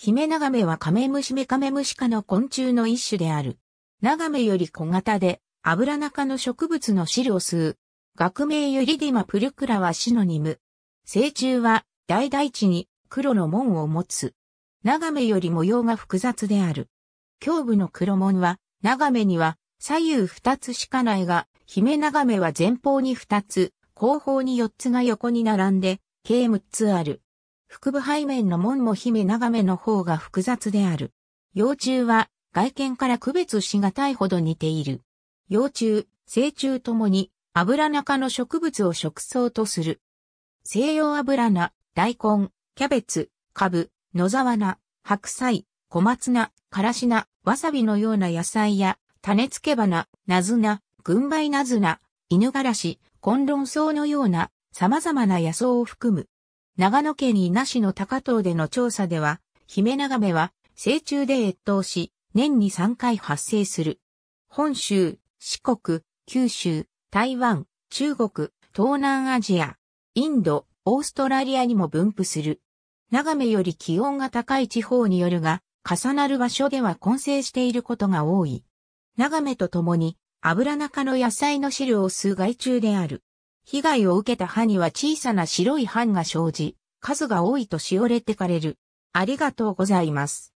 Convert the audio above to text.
ヒメナガメはカメムシメカメムシ科の昆虫の一種である。ナガメより小型で、アブラナ科の植物の汁を吸う。学名ユリディマプルクラはシノニム。成虫は、大大地に黒の門を持つ。ナガメより模様が複雑である。胸部の黒門は、ナガメには左右二つしかないが、ヒメナガメは前方に二つ、後方に四つが横に並んで、計六つある。腹部背面の門も姫眺めの方が複雑である。幼虫は外見から区別しがたいほど似ている。幼虫、成虫ともに油中の植物を食草とする。西洋油菜、大根、キャベツ、カブ、野沢菜、白菜、小松菜、からし菜、わさびのような野菜や、種付け花、ナズナ、群梅ナズナ、犬がらし、ンソ草のような様々な野草を含む。長野県伊那市の高遠での調査では、ヒメナガメは成虫で越冬し、年に3回発生する。本州、四国、九州、台湾、中国、東南アジア、インド、オーストラリアにも分布する。長めより気温が高い地方によるが、重なる場所では混成していることが多い。長めとともに、油中の野菜の汁を吸う害虫である。被害を受けた歯には小さな白い斑が生じ、数が多いとしおれてかれる。ありがとうございます。